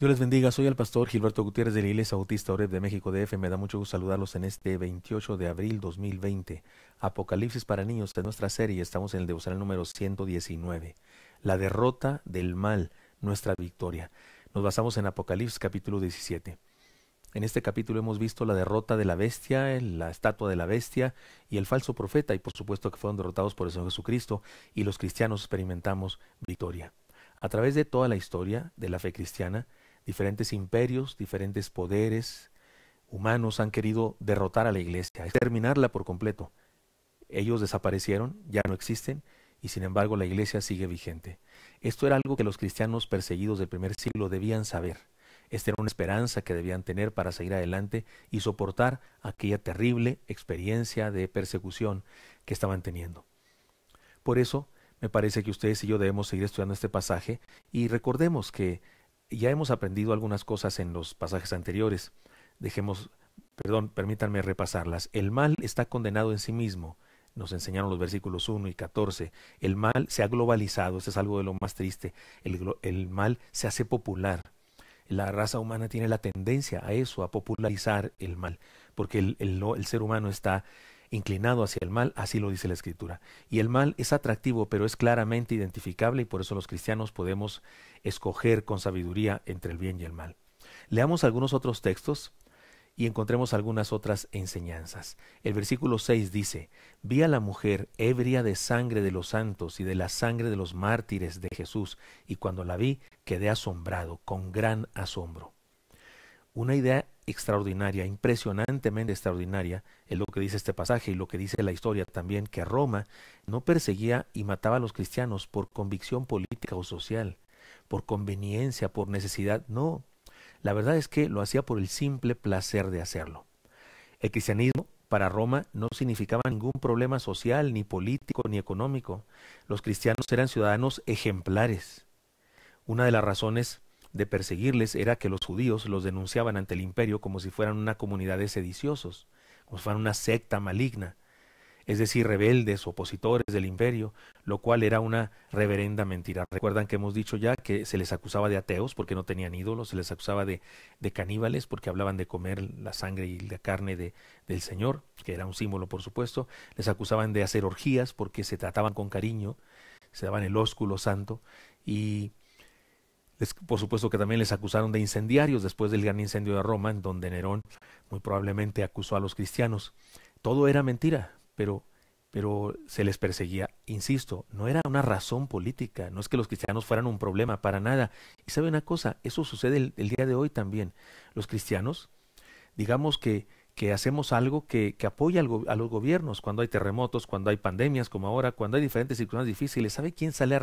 Dios les bendiga, soy el pastor Gilberto Gutiérrez de la Iglesia Bautista Oreb de México DF. Me da mucho gusto saludarlos en este 28 de abril 2020. Apocalipsis para niños de nuestra serie. Estamos en el devocional número 119. La derrota del mal, nuestra victoria. Nos basamos en Apocalipsis capítulo 17. En este capítulo hemos visto la derrota de la bestia, la estatua de la bestia y el falso profeta, y por supuesto que fueron derrotados por el Señor Jesucristo, y los cristianos experimentamos victoria. A través de toda la historia de la fe cristiana, Diferentes imperios, diferentes poderes humanos han querido derrotar a la iglesia, exterminarla por completo. Ellos desaparecieron, ya no existen, y sin embargo la iglesia sigue vigente. Esto era algo que los cristianos perseguidos del primer siglo debían saber. Esta era una esperanza que debían tener para seguir adelante y soportar aquella terrible experiencia de persecución que estaban teniendo. Por eso, me parece que ustedes y yo debemos seguir estudiando este pasaje y recordemos que ya hemos aprendido algunas cosas en los pasajes anteriores. Dejemos, perdón, permítanme repasarlas. El mal está condenado en sí mismo. Nos enseñaron los versículos 1 y 14. El mal se ha globalizado, eso es algo de lo más triste. El, mal se hace popular. La raza humana tiene la tendencia a eso, a popularizar el mal, porque el, el ser humano está inclinado hacia el mal, así lo dice la Escritura. Y el mal es atractivo, pero es claramente identificable y por eso los cristianos podemos escoger con sabiduría entre el bien y el mal. Leamos algunos otros textos y encontremos algunas otras enseñanzas. El versículo 6 dice, vi a la mujer ebria de sangre de los santos y de la sangre de los mártires de Jesús, y cuando la vi quedé asombrado, con gran asombro. Una idea extraordinaria, impresionantemente extraordinaria, es lo que dice este pasaje y lo que dice la historia también, que Roma no perseguía y mataba a los cristianos por convicción política o social, por conveniencia, por necesidad, no. La verdad es que lo hacía por el simple placer de hacerlo. El cristianismo para Roma no significaba ningún problema social, ni político, ni económico. Los cristianos eran ciudadanos ejemplares. Una de las razones de perseguirles era que los judíos los denunciaban ante el imperio como si fueran una comunidad de sediciosos, como si fueran una secta maligna, es decir, rebeldes, opositores del imperio, lo cual era una reverenda mentira. Recuerdan que hemos dicho ya que se les acusaba de ateos porque no tenían ídolos, se les acusaba de, caníbales porque hablaban de comer la sangre y la carne de, del Señor, que era un símbolo por supuesto, les acusaban de hacer orgías porque se trataban con cariño, se daban el ósculo santo y por supuesto que también les acusaron de incendiarios después del gran incendio de Roma, en donde Nerón muy probablemente acusó a los cristianos. Todo era mentira, pero, pero se les perseguía. Insisto, no era una razón política, no es que los cristianos fueran un problema, para nada. Y sabe una cosa, eso sucede el día de hoy también. Los cristianos, digamos que que hacemos algo que, apoya a los gobiernos cuando hay terremotos, cuando hay pandemias como ahora, cuando hay diferentes circunstancias difíciles. ¿Sabe quién sale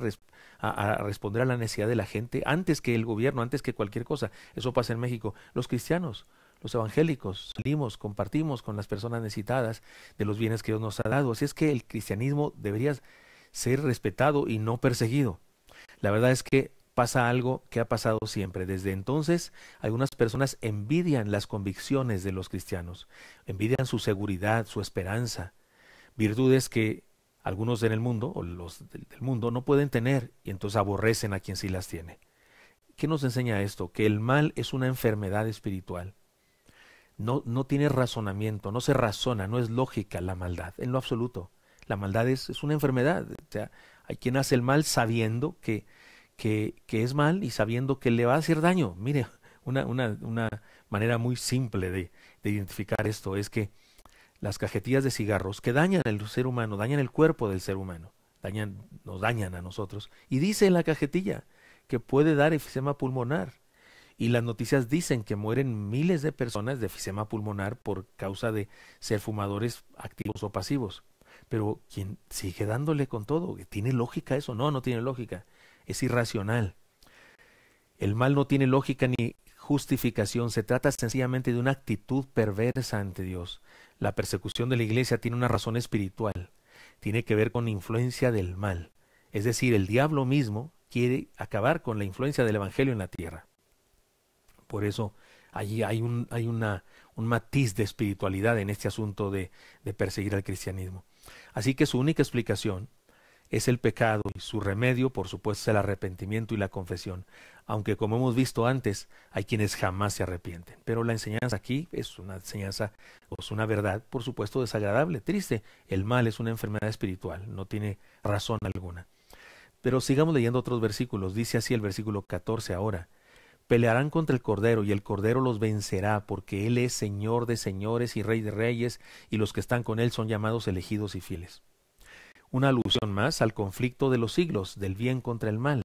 a, a responder a la necesidad de la gente antes que el gobierno, antes que cualquier cosa? Eso pasa en México. Los cristianos, los evangélicos, salimos, compartimos con las personas necesitadas de los bienes que Dios nos ha dado. Así es que el cristianismo debería ser respetado y no perseguido. La verdad es que pasa algo que ha pasado siempre. Desde entonces, algunas personas envidian las convicciones de los cristianos, envidian su seguridad, su esperanza, virtudes que algunos en el mundo o los del mundo no pueden tener y entonces aborrecen a quien sí las tiene. ¿Qué nos enseña esto? Que el mal es una enfermedad espiritual. No, no tiene razonamiento, no se razona, no es lógica la maldad, en lo absoluto. La maldad es, una enfermedad. hay quien hace el mal sabiendo que, que, es mal y sabiendo que le va a hacer daño. Mire, una, una, manera muy simple de, identificar esto es que las cajetillas de cigarros que dañan al ser humano, dañan el cuerpo del ser humano, dañan, nos dañan a nosotros. Y dice en la cajetilla que puede dar efisema pulmonar. Y las noticias dicen que mueren miles de personas de efisema pulmonar por causa de ser fumadores activos o pasivos. Pero quien sigue dándole con todo, ¿tiene lógica eso? No, no tiene lógica es irracional. El mal no tiene lógica ni justificación, se trata sencillamente de una actitud perversa ante Dios. La persecución de la iglesia tiene una razón espiritual, tiene que ver con influencia del mal. Es decir, el diablo mismo quiere acabar con la influencia del Evangelio en la tierra. Por eso allí hay, un, hay una, un matiz de espiritualidad en este asunto de, de perseguir al cristianismo. Así que su única explicación es el pecado y su remedio, por supuesto, es el arrepentimiento y la confesión, aunque como hemos visto antes, hay quienes jamás se arrepienten. Pero la enseñanza aquí es una enseñanza, o es una verdad, por supuesto, desagradable, triste. El mal es una enfermedad espiritual, no tiene razón alguna. Pero sigamos leyendo otros versículos, dice así el versículo 14 ahora. Pelearán contra el Cordero y el Cordero los vencerá porque Él es Señor de señores y Rey de reyes y los que están con Él son llamados elegidos y fieles una alusión más al conflicto de los siglos, del bien contra el mal.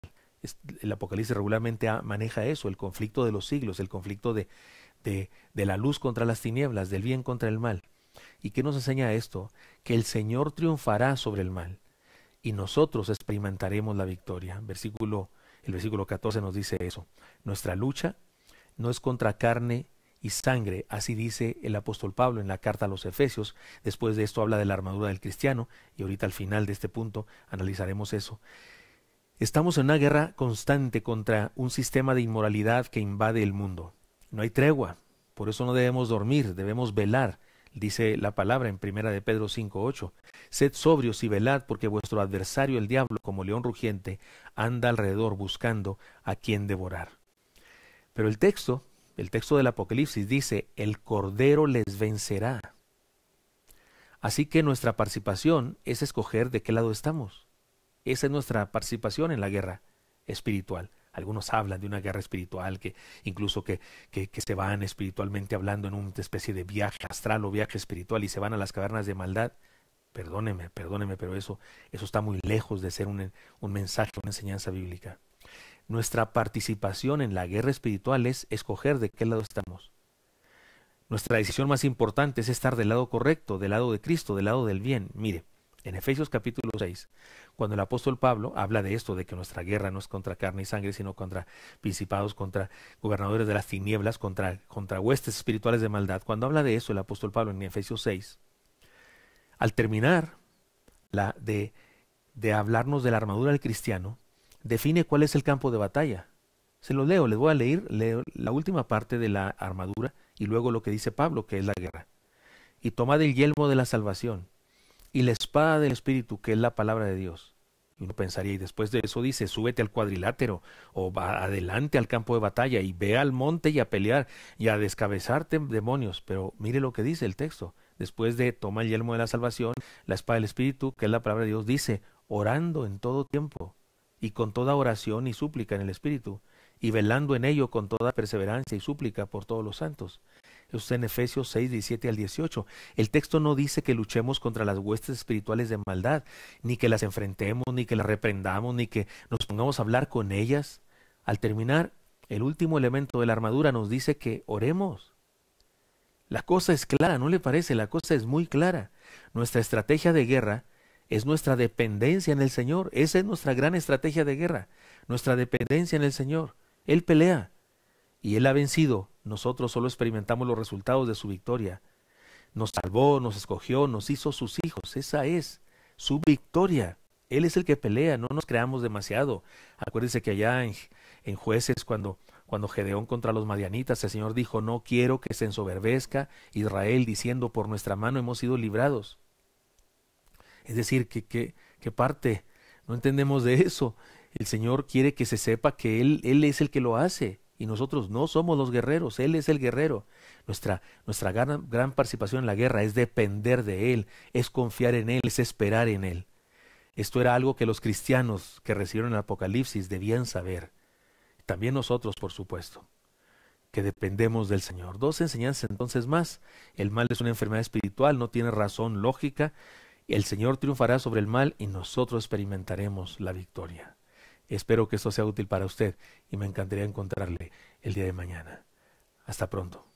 El Apocalipsis regularmente maneja eso, el conflicto de los siglos, el conflicto de, la luz contra las tinieblas, del bien contra el mal. ¿Y qué nos enseña esto? Que el Señor triunfará sobre el mal y nosotros experimentaremos la victoria. Versículo, el versículo 14 nos dice eso. Nuestra lucha no es contra carne y sangre, así dice el apóstol Pablo en la carta a los Efesios. Después de esto habla de la armadura del cristiano y ahorita al final de este punto analizaremos eso. Estamos en una guerra constante contra un sistema de inmoralidad que invade el mundo. No hay tregua, por eso no debemos dormir, debemos velar, dice la palabra en primera de Pedro 5:8. Sed sobrios y velad porque vuestro adversario el diablo, como león rugiente, anda alrededor buscando a quien devorar. Pero el texto el texto del Apocalipsis dice, el Cordero les vencerá. Así que nuestra participación es escoger de qué lado estamos. Esa es nuestra participación en la guerra espiritual. Algunos hablan de una guerra espiritual, que incluso que, que, se van espiritualmente hablando en una especie de viaje astral o viaje espiritual y se van a las cavernas de maldad. Perdóneme, perdóneme, pero eso, eso está muy lejos de ser un mensaje, una enseñanza bíblica. Nuestra participación en la guerra espiritual es escoger de qué lado estamos. Nuestra decisión más importante es estar del lado correcto, del lado de Cristo, del lado del bien. Mire, en Efesios capítulo 6, cuando el apóstol Pablo habla de esto, de que nuestra guerra no es contra carne y sangre, sino contra principados, contra gobernadores de las tinieblas, contra, contra huestes espirituales de maldad, cuando habla de eso el apóstol Pablo en Efesios 6, al terminar la de, de hablarnos de la armadura del cristiano, define cuál es el campo de batalla. Se lo leo, les voy a leer, leo la última parte de la armadura y luego lo que dice Pablo, que es la guerra. Y toma del yelmo de la salvación y la espada del Espíritu, que es la palabra de Dios. Y uno pensaría, y después de eso dice, súbete al cuadrilátero o va adelante al campo de batalla y ve al monte y a pelear y a descabezarte demonios. Pero mire lo que dice el texto. Después de toma el yelmo de la salvación, la espada del Espíritu, que es la palabra de Dios, dice, orando en todo tiempo y con toda oración y súplica en el Espíritu, y velando en ello con toda perseverancia y súplica por todos los santos. Eso en Efesios 6, 17 al 18. El texto no dice que luchemos contra las huestes espirituales de maldad, ni que las enfrentemos, ni que las reprendamos, ni que nos pongamos a hablar con ellas. Al terminar, el último elemento de la armadura nos dice que oremos. La cosa es clara, ¿no le parece? La cosa es muy clara. Nuestra estrategia de guerra es nuestra dependencia en el Señor. Esa es nuestra gran estrategia de guerra, nuestra dependencia en el Señor. Él pelea y Él ha vencido. Nosotros solo experimentamos los resultados de su victoria. Nos salvó, nos escogió, nos hizo sus hijos. Esa es su victoria. Él es el que pelea, no nos creamos demasiado. Acuérdense que allá en, jueces, cuando, cuando Gedeón contra los madianitas, el Señor dijo, no quiero que se ensoberbezca Israel diciendo, por nuestra mano hemos sido librados. Es decir, que, que, parte, no entendemos de eso. El Señor quiere que se sepa que Él, Él es el que lo hace y nosotros no somos los guerreros, Él es el guerrero. Nuestra, nuestra gran, gran, participación en la guerra es depender de Él, es confiar en Él, es esperar en Él. Esto era algo que los cristianos que recibieron el Apocalipsis debían saber. También nosotros, por supuesto, que dependemos del Señor. Dos enseñanzas entonces más. El mal es una enfermedad espiritual, no tiene razón lógica, el Señor triunfará sobre el mal y nosotros experimentaremos la victoria. Espero que esto sea útil para usted y me encantaría encontrarle el día de mañana. Hasta pronto.